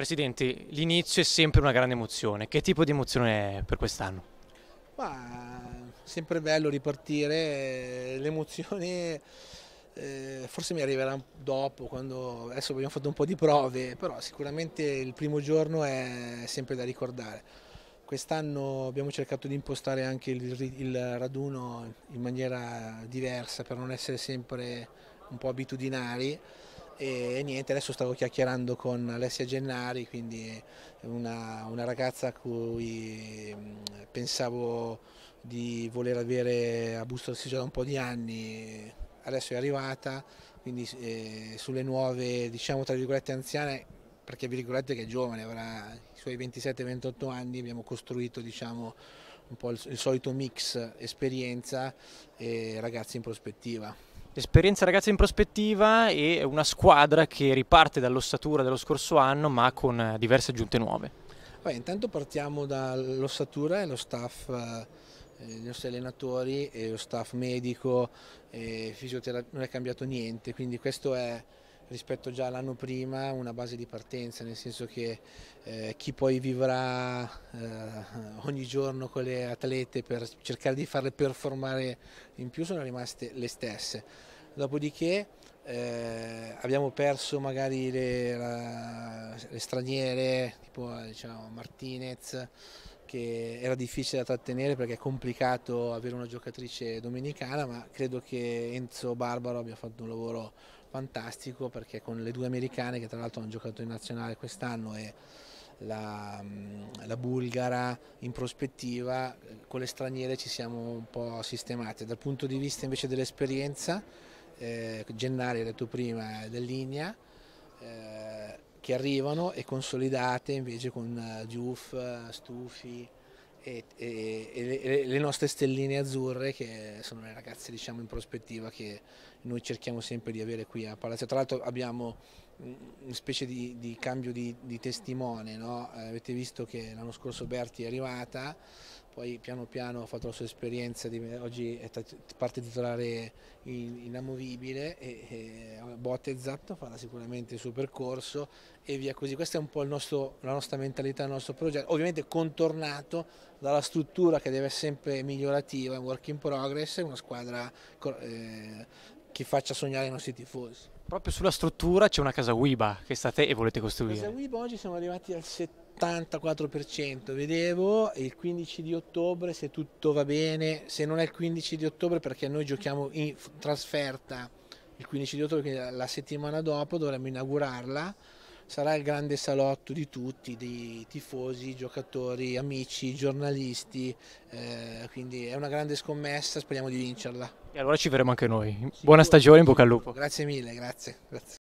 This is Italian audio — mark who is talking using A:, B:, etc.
A: Presidente, l'inizio è sempre una grande emozione. Che tipo di emozione è per quest'anno?
B: sempre bello ripartire, l'emozione eh, forse mi arriverà dopo, quando adesso abbiamo fatto un po' di prove, però sicuramente il primo giorno è sempre da ricordare. Quest'anno abbiamo cercato di impostare anche il, il raduno in maniera diversa per non essere sempre un po' abitudinari e niente, adesso stavo chiacchierando con Alessia Gennari, quindi una, una, ragazza a cui mm, pensavo di voler avere a Busto Rossiccio da un po' di anni, adesso è arrivata, quindi eh, sulle nuove, diciamo tra virgolette anziane, perché virgolette che è giovane, avrà i suoi 27-28 anni, abbiamo costruito diciamo un po' il, il solito mix esperienza e ragazzi in prospettiva.
A: Esperienza ragazza in prospettiva e una squadra che riparte dall'ossatura dello scorso anno ma con eh, diverse aggiunte nuove.
B: Beh, intanto partiamo dall'ossatura e lo staff, eh, i nostri allenatori e lo staff medico e fisioterapia, non è cambiato niente, quindi questo è rispetto già all'anno prima una base di partenza, nel senso che eh, chi poi vivrà eh, ogni giorno con le atlete per cercare di farle performare in più sono rimaste le stesse. Dopodiché eh, abbiamo perso magari le, la, le straniere, tipo diciamo, Martinez, che era difficile da trattenere perché è complicato avere una giocatrice domenicana, ma credo che Enzo Barbaro abbia fatto un lavoro fantastico perché con le due americane che tra l'altro hanno giocato in nazionale quest'anno e la, mm, la, bulgara in prospettiva, con le straniere ci siamo un po' sistemate. Dal punto di vista invece dell'esperienza, eh, Gennari ha detto prima dell'Igna, eh, che arrivano e consolidate invece con Giuff, eh, eh, Stufi, e, e, e, le nostre stelline azzurre che sono le ragazze diciamo, in prospettiva che noi cerchiamo sempre di avere qui a Palazzo. Tra l'altro abbiamo una specie di, di cambio di, di testimone, no? Eh, avete visto che l'anno scorso Berti è arrivata, poi piano piano ha fatto la sua esperienza, di, oggi è parte titolare in, inamovibile e, e Botte e Zapto farà sicuramente il suo percorso e via così. Questa è un po' nostro, la nostra mentalità, il nostro progetto, ovviamente contornato dalla struttura che deve essere sempre migliorativa, è un work in progress, è una squadra eh, che faccia sognare i nostri tifosi.
A: Proprio sulla struttura c'è una casa Wiba che state e volete costruire. La casa
B: Wiba oggi siamo arrivati al 74%, vedevo il 15 di ottobre se tutto va bene, se non è il 15 di ottobre perché noi giochiamo in trasferta il 15 di ottobre, quindi la settimana dopo dovremmo inaugurarla sarà il grande salotto di tutti, di tifosi, giocatori, amici, giornalisti, eh, quindi è una grande scommessa, speriamo di vincerla.
A: E allora ci vedremo anche noi. Buona stagione, in bocca al lupo.
B: Grazie mille, grazie. grazie.